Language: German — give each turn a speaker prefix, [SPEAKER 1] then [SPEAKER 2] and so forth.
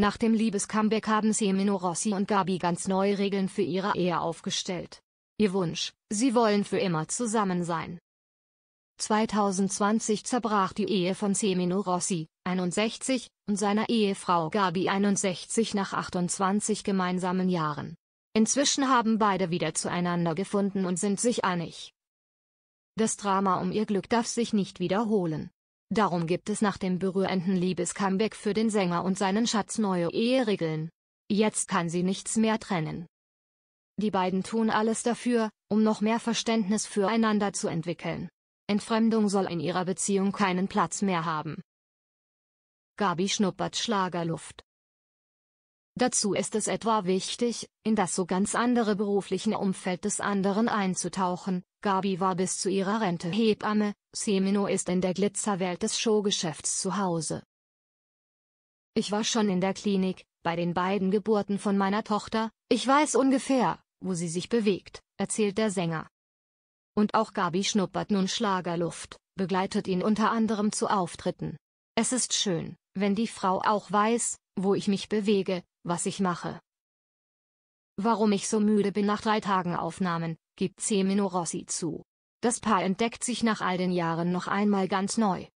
[SPEAKER 1] Nach dem Liebescomeback haben Semino Rossi und Gabi ganz neue Regeln für ihre Ehe aufgestellt. Ihr Wunsch, sie wollen für immer zusammen sein. 2020 zerbrach die Ehe von Semino Rossi, 61, und seiner Ehefrau Gabi 61 nach 28 gemeinsamen Jahren. Inzwischen haben beide wieder zueinander gefunden und sind sich einig. Das Drama um ihr Glück darf sich nicht wiederholen. Darum gibt es nach dem berührenden Liebescomeback für den Sänger und seinen Schatz neue Eheregeln. Jetzt kann sie nichts mehr trennen. Die beiden tun alles dafür, um noch mehr Verständnis füreinander zu entwickeln. Entfremdung soll in ihrer Beziehung keinen Platz mehr haben. Gabi schnuppert Schlagerluft. Dazu ist es etwa wichtig, in das so ganz andere berufliche Umfeld des anderen einzutauchen. Gabi war bis zu ihrer Rente Hebamme, Semino ist in der Glitzerwelt des Showgeschäfts zu Hause. Ich war schon in der Klinik, bei den beiden Geburten von meiner Tochter, ich weiß ungefähr, wo sie sich bewegt, erzählt der Sänger. Und auch Gabi schnuppert nun Schlagerluft, begleitet ihn unter anderem zu Auftritten. Es ist schön, wenn die Frau auch weiß, wo ich mich bewege, was ich mache. Warum ich so müde bin nach drei Tagen Aufnahmen, gibt Semino Rossi zu. Das Paar entdeckt sich nach all den Jahren noch einmal ganz neu.